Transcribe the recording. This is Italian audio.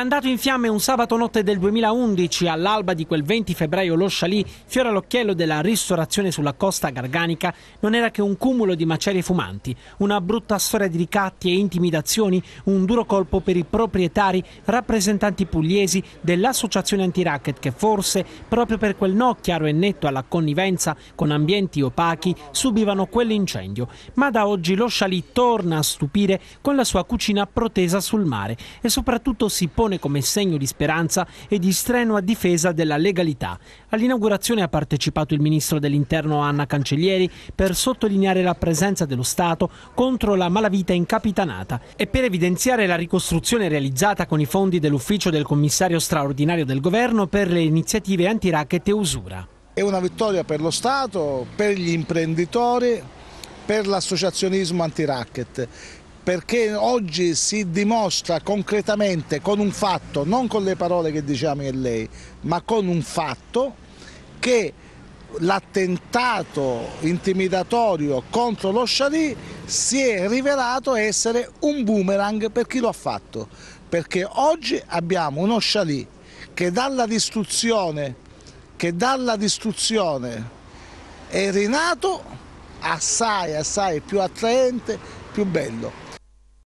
Era andato in fiamme un sabato notte del 2011, all'alba di quel 20 febbraio lo Chalì, fiore all'occhiello della ristorazione sulla costa garganica, non era che un cumulo di macerie fumanti, una brutta storia di ricatti e intimidazioni, un duro colpo per i proprietari, rappresentanti pugliesi dell'associazione anti-racket che forse, proprio per quel no chiaro e netto alla connivenza con ambienti opachi, subivano quell'incendio. Ma da oggi lo Chalì torna a stupire con la sua cucina protesa sul mare e soprattutto si pone Leone come segno di speranza e di strenua difesa della legalità. All'inaugurazione ha partecipato il ministro dell'Interno Anna Cancellieri per sottolineare la presenza dello Stato contro la malavita incapitanata e per evidenziare la ricostruzione realizzata con i fondi dell'ufficio del commissario straordinario del governo per le iniziative antiracket e usura. È una vittoria per lo Stato, per gli imprenditori, per l'associazionismo antiracket perché oggi si dimostra concretamente con un fatto, non con le parole che diciamo in lei, ma con un fatto che l'attentato intimidatorio contro lo Shari si è rivelato essere un boomerang per chi lo ha fatto, perché oggi abbiamo uno Shari che dalla distruzione, che dalla distruzione è rinato assai assai più attraente, più bello.